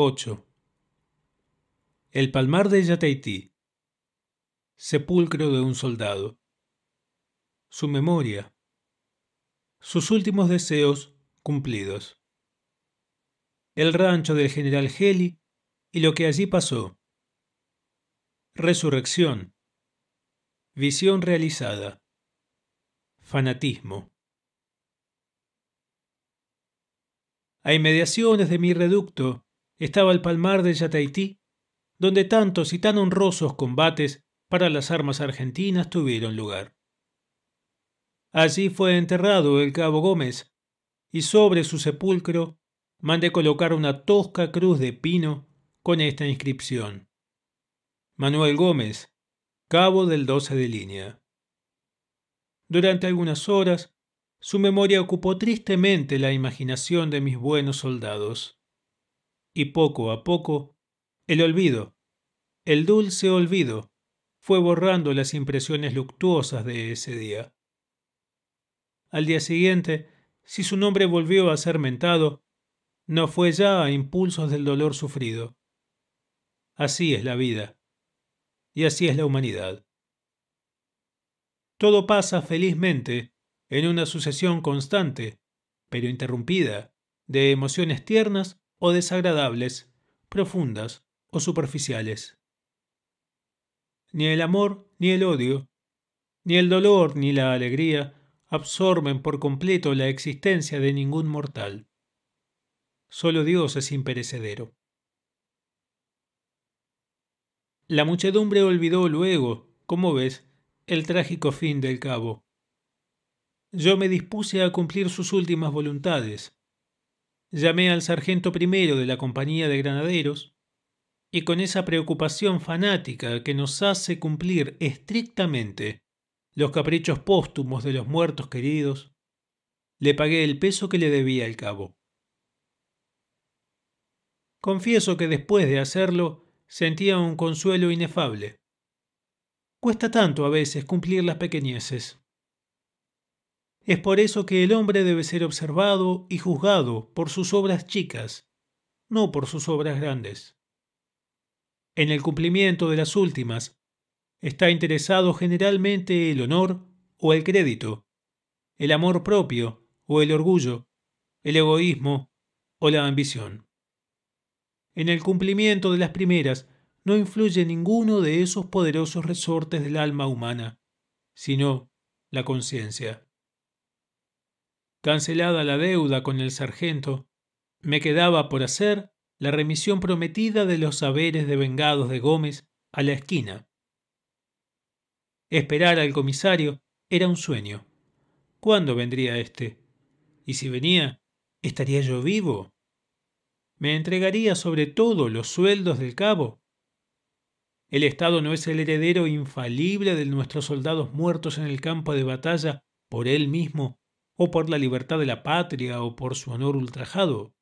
8. El palmar de Yataití. Sepulcro de un soldado. Su memoria. Sus últimos deseos cumplidos. El rancho del general Heli y lo que allí pasó. Resurrección. Visión realizada. Fanatismo. A inmediaciones de mi reducto estaba el palmar de Yataití, donde tantos y tan honrosos combates para las armas argentinas tuvieron lugar. Allí fue enterrado el cabo Gómez, y sobre su sepulcro mandé colocar una tosca cruz de pino con esta inscripción. Manuel Gómez, cabo del 12 de línea. Durante algunas horas, su memoria ocupó tristemente la imaginación de mis buenos soldados y poco a poco, el olvido, el dulce olvido, fue borrando las impresiones luctuosas de ese día. Al día siguiente, si su nombre volvió a ser mentado, no fue ya a impulsos del dolor sufrido. Así es la vida, y así es la humanidad. Todo pasa felizmente en una sucesión constante, pero interrumpida, de emociones tiernas o desagradables, profundas o superficiales. Ni el amor ni el odio, ni el dolor ni la alegría absorben por completo la existencia de ningún mortal. Solo Dios es imperecedero. La muchedumbre olvidó luego, como ves, el trágico fin del cabo. Yo me dispuse a cumplir sus últimas voluntades, Llamé al sargento primero de la compañía de granaderos y con esa preocupación fanática que nos hace cumplir estrictamente los caprichos póstumos de los muertos queridos, le pagué el peso que le debía al cabo. Confieso que después de hacerlo sentía un consuelo inefable. Cuesta tanto a veces cumplir las pequeñeces. Es por eso que el hombre debe ser observado y juzgado por sus obras chicas, no por sus obras grandes. En el cumplimiento de las últimas, está interesado generalmente el honor o el crédito, el amor propio o el orgullo, el egoísmo o la ambición. En el cumplimiento de las primeras no influye ninguno de esos poderosos resortes del alma humana, sino la conciencia. Cancelada la deuda con el sargento, me quedaba por hacer la remisión prometida de los saberes de vengados de Gómez a la esquina. Esperar al comisario era un sueño. ¿Cuándo vendría éste? Y si venía, ¿estaría yo vivo? ¿Me entregaría sobre todo los sueldos del cabo? El Estado no es el heredero infalible de nuestros soldados muertos en el campo de batalla por él mismo o por la libertad de la patria o por su honor ultrajado.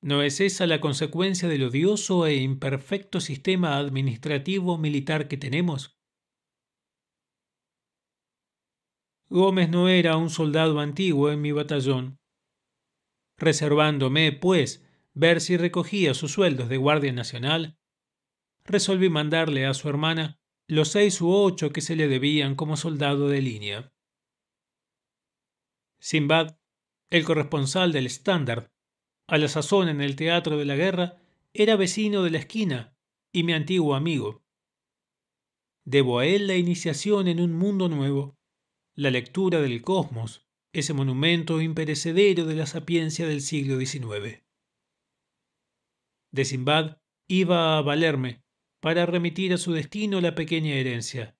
¿No es esa la consecuencia del odioso e imperfecto sistema administrativo militar que tenemos? Gómez no era un soldado antiguo en mi batallón, reservándome, pues, ver si recogía sus sueldos de Guardia Nacional, resolví mandarle a su hermana los seis u ocho que se le debían como soldado de línea. Simbad, el corresponsal del Standard, a la sazón en el teatro de la guerra, era vecino de la esquina y mi antiguo amigo. Debo a él la iniciación en un mundo nuevo, la lectura del cosmos, ese monumento imperecedero de la sapiencia del siglo XIX. De Simbad iba a valerme para remitir a su destino la pequeña herencia,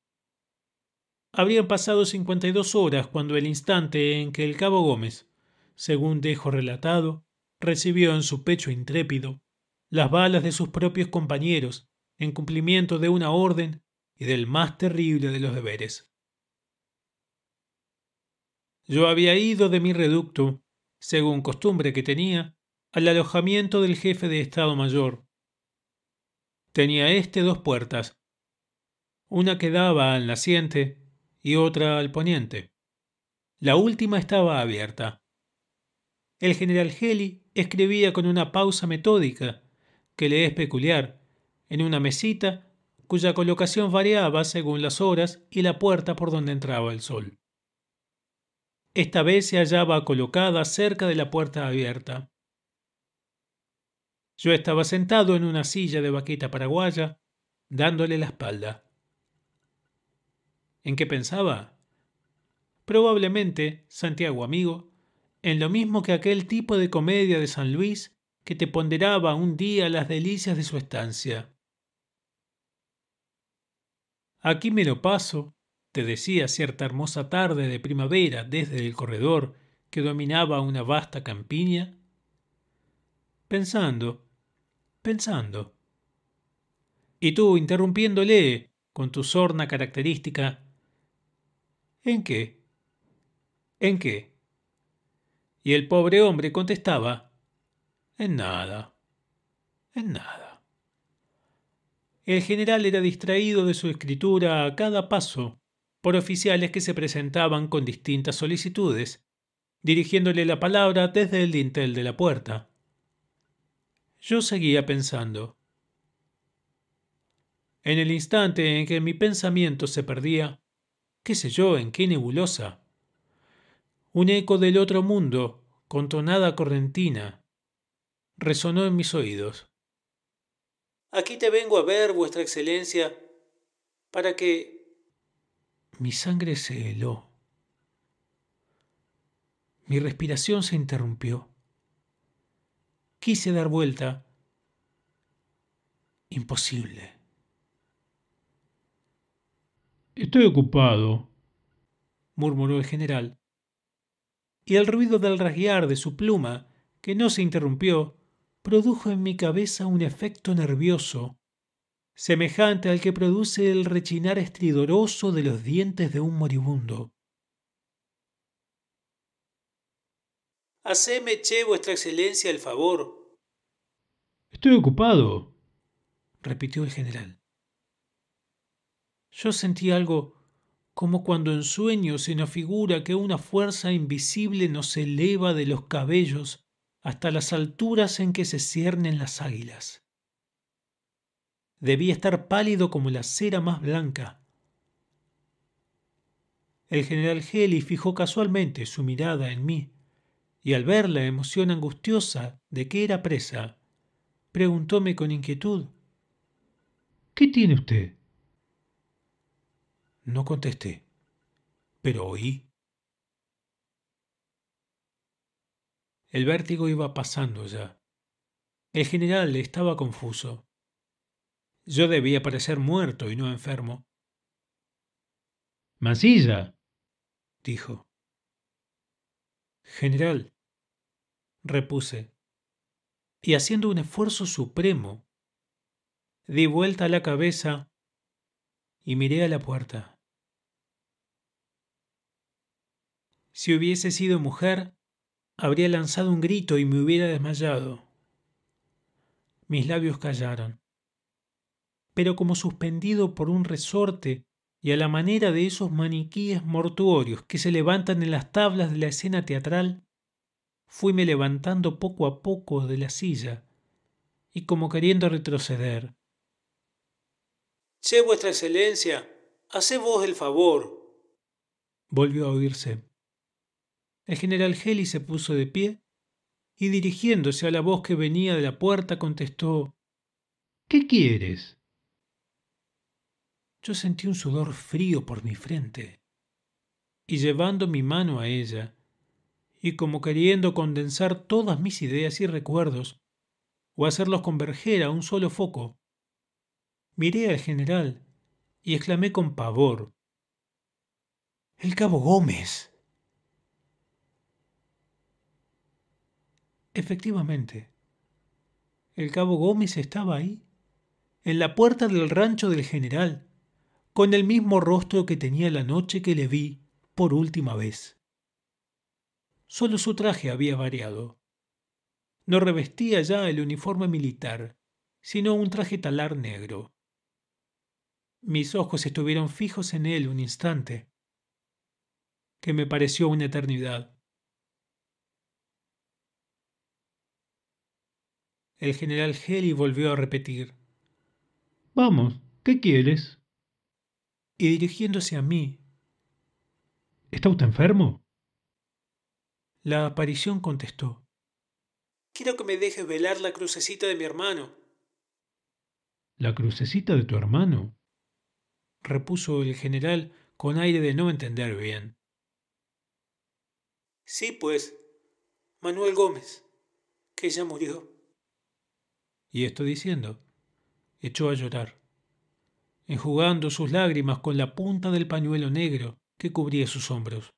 Habrían pasado cincuenta y dos horas cuando el instante en que el cabo Gómez, según dejo relatado, recibió en su pecho intrépido las balas de sus propios compañeros en cumplimiento de una orden y del más terrible de los deberes. Yo había ido de mi reducto, según costumbre que tenía, al alojamiento del jefe de Estado Mayor. Tenía éste dos puertas, una que daba al naciente y otra al poniente. La última estaba abierta. El general Heli escribía con una pausa metódica, que le es peculiar, en una mesita cuya colocación variaba según las horas y la puerta por donde entraba el sol. Esta vez se hallaba colocada cerca de la puerta abierta. Yo estaba sentado en una silla de vaquita paraguaya, dándole la espalda. ¿En qué pensaba? Probablemente, Santiago amigo, en lo mismo que aquel tipo de comedia de San Luis que te ponderaba un día las delicias de su estancia. Aquí me lo paso, te decía cierta hermosa tarde de primavera desde el corredor que dominaba una vasta campiña, pensando, pensando. Y tú interrumpiéndole con tu sorna característica ¿En qué? ¿En qué? Y el pobre hombre contestaba, en nada, en nada. El general era distraído de su escritura a cada paso por oficiales que se presentaban con distintas solicitudes, dirigiéndole la palabra desde el dintel de la puerta. Yo seguía pensando. En el instante en que mi pensamiento se perdía, qué sé yo, en qué nebulosa. Un eco del otro mundo, con tonada correntina, resonó en mis oídos. Aquí te vengo a ver, vuestra excelencia, para que... Mi sangre se heló. Mi respiración se interrumpió. Quise dar vuelta. Imposible. Estoy ocupado, murmuró el general. Y el ruido del rasguear de su pluma, que no se interrumpió, produjo en mi cabeza un efecto nervioso, semejante al que produce el rechinar estridoroso de los dientes de un moribundo. Haceme, che, vuestra excelencia, el favor. Estoy ocupado, repitió el general. Yo sentí algo como cuando en sueño se nos figura que una fuerza invisible nos eleva de los cabellos hasta las alturas en que se ciernen las águilas. Debía estar pálido como la cera más blanca. El general Heli fijó casualmente su mirada en mí, y al ver la emoción angustiosa de que era presa, preguntóme con inquietud ¿Qué tiene usted? No contesté, pero oí. El vértigo iba pasando ya. El general estaba confuso. Yo debía parecer muerto y no enfermo. —¡Masilla! dijo. General, repuse, y haciendo un esfuerzo supremo, di vuelta la cabeza y miré a la puerta. Si hubiese sido mujer, habría lanzado un grito y me hubiera desmayado. Mis labios callaron. Pero como suspendido por un resorte y a la manera de esos maniquíes mortuorios que se levantan en las tablas de la escena teatral, fuime levantando poco a poco de la silla y como queriendo retroceder. Che, vuestra excelencia, haced vos el favor. Volvió a oírse. El general Heli se puso de pie y dirigiéndose a la voz que venía de la puerta contestó ¿Qué quieres? Yo sentí un sudor frío por mi frente y llevando mi mano a ella y como queriendo condensar todas mis ideas y recuerdos o hacerlos converger a un solo foco, miré al general y exclamé con pavor. El cabo Gómez. Efectivamente, el cabo Gómez estaba ahí, en la puerta del rancho del general, con el mismo rostro que tenía la noche que le vi por última vez. Solo su traje había variado. No revestía ya el uniforme militar, sino un traje talar negro. Mis ojos estuvieron fijos en él un instante, que me pareció una eternidad. El general Helly volvió a repetir. Vamos, ¿qué quieres? Y dirigiéndose a mí. ¿Está usted enfermo? La aparición contestó. Quiero que me dejes velar la crucecita de mi hermano. ¿La crucecita de tu hermano? repuso el general con aire de no entender bien. Sí, pues, Manuel Gómez, que ya murió y esto diciendo, echó a llorar, enjugando sus lágrimas con la punta del pañuelo negro que cubría sus hombros.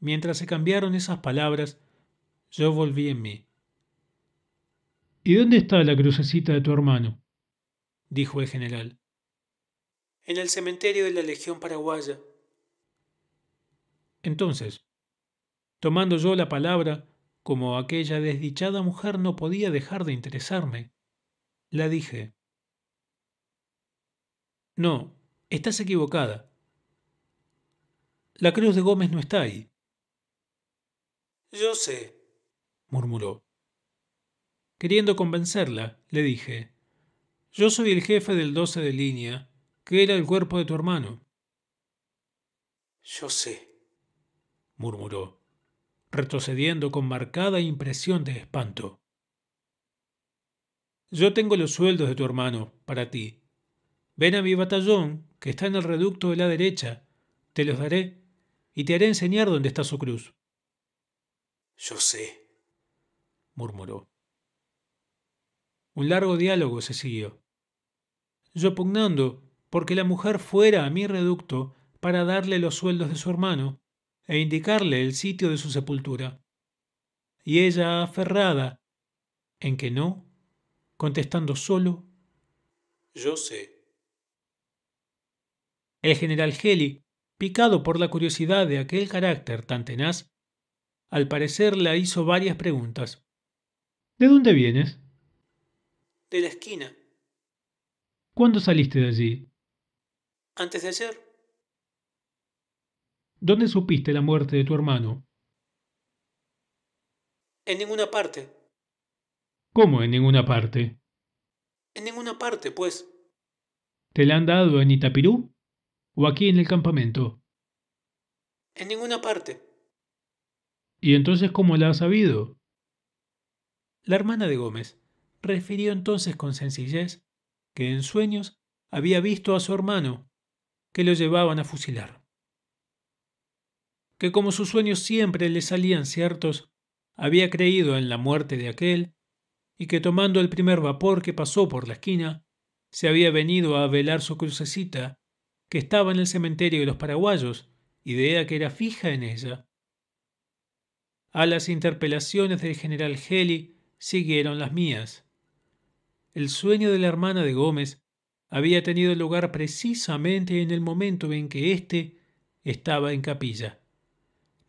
Mientras se cambiaron esas palabras, yo volví en mí. ¿Y dónde está la crucecita de tu hermano? dijo el general. En el cementerio de la Legión Paraguaya. Entonces, tomando yo la palabra, como aquella desdichada mujer no podía dejar de interesarme. La dije. No, estás equivocada. La cruz de Gómez no está ahí. Yo sé, murmuró. Queriendo convencerla, le dije, Yo soy el jefe del doce de línea, que era el cuerpo de tu hermano. Yo sé, murmuró retrocediendo con marcada impresión de espanto. Yo tengo los sueldos de tu hermano, para ti. Ven a mi batallón, que está en el reducto de la derecha. Te los daré, y te haré enseñar dónde está su cruz. Yo sé, murmuró. Un largo diálogo se siguió. Yo pugnando porque la mujer fuera a mi reducto para darle los sueldos de su hermano, e indicarle el sitio de su sepultura. Y ella aferrada en que no, contestando solo, Yo sé. El general Heli, picado por la curiosidad de aquel carácter tan tenaz, al parecer le hizo varias preguntas. ¿De dónde vienes? De la esquina. ¿Cuándo saliste de allí? Antes de ayer. ¿Dónde supiste la muerte de tu hermano? En ninguna parte. ¿Cómo en ninguna parte? En ninguna parte, pues. ¿Te la han dado en Itapirú? ¿O aquí en el campamento? En ninguna parte. ¿Y entonces cómo la has sabido? La hermana de Gómez refirió entonces con sencillez que en sueños había visto a su hermano, que lo llevaban a fusilar que como sus sueños siempre le salían ciertos, había creído en la muerte de aquel, y que tomando el primer vapor que pasó por la esquina, se había venido a velar su crucecita, que estaba en el cementerio de los paraguayos, idea que era fija en ella. A las interpelaciones del general Heli siguieron las mías. El sueño de la hermana de Gómez había tenido lugar precisamente en el momento en que éste estaba en capilla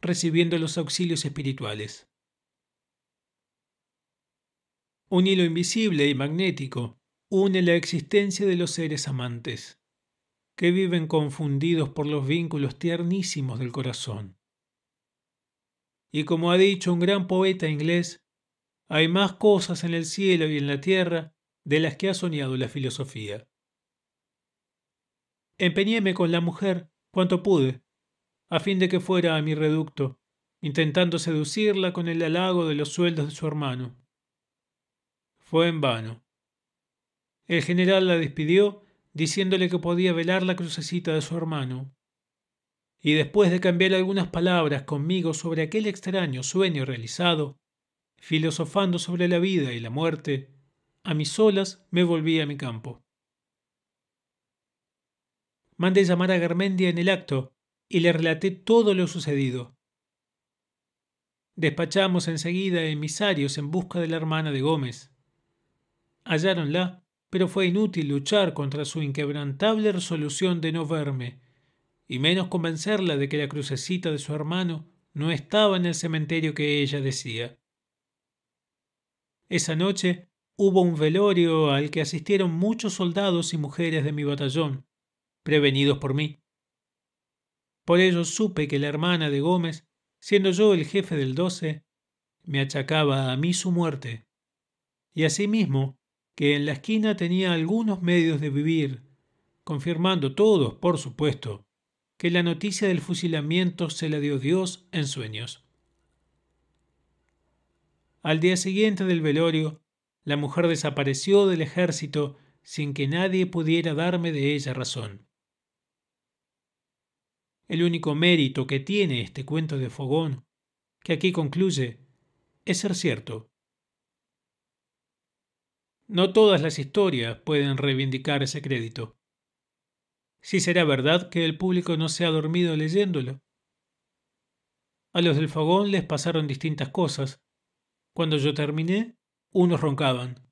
recibiendo los auxilios espirituales. Un hilo invisible y magnético une la existencia de los seres amantes, que viven confundidos por los vínculos tiernísimos del corazón. Y como ha dicho un gran poeta inglés, hay más cosas en el cielo y en la tierra de las que ha soñado la filosofía. Empeñéme con la mujer cuanto pude, a fin de que fuera a mi reducto, intentando seducirla con el halago de los sueldos de su hermano. Fue en vano. El general la despidió, diciéndole que podía velar la crucecita de su hermano. Y después de cambiar algunas palabras conmigo sobre aquel extraño sueño realizado, filosofando sobre la vida y la muerte, a mis solas me volví a mi campo. Mandé llamar a Garmendia en el acto, y le relaté todo lo sucedido. Despachamos enseguida emisarios en busca de la hermana de Gómez. Halláronla, pero fue inútil luchar contra su inquebrantable resolución de no verme, y menos convencerla de que la crucecita de su hermano no estaba en el cementerio que ella decía. Esa noche hubo un velorio al que asistieron muchos soldados y mujeres de mi batallón, prevenidos por mí. Por ello supe que la hermana de Gómez, siendo yo el jefe del doce, me achacaba a mí su muerte. Y asimismo, que en la esquina tenía algunos medios de vivir, confirmando todos, por supuesto, que la noticia del fusilamiento se la dio Dios en sueños. Al día siguiente del velorio, la mujer desapareció del ejército sin que nadie pudiera darme de ella razón. El único mérito que tiene este cuento de Fogón, que aquí concluye, es ser cierto. No todas las historias pueden reivindicar ese crédito. Si será verdad que el público no se ha dormido leyéndolo. A los del fogón les pasaron distintas cosas. Cuando yo terminé, unos roncaban.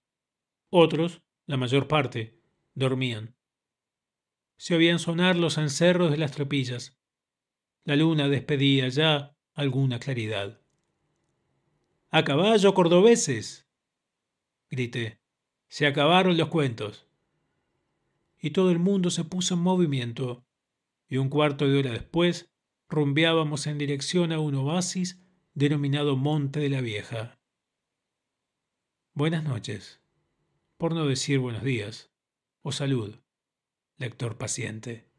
Otros, la mayor parte, dormían. Se oían sonar los encerros de las tropillas. La luna despedía ya alguna claridad. ¡A caballo, cordobeses! grité. Se acabaron los cuentos. Y todo el mundo se puso en movimiento, y un cuarto de hora después rumbeábamos en dirección a un oasis denominado Monte de la Vieja. Buenas noches, por no decir buenos días, o salud, lector paciente.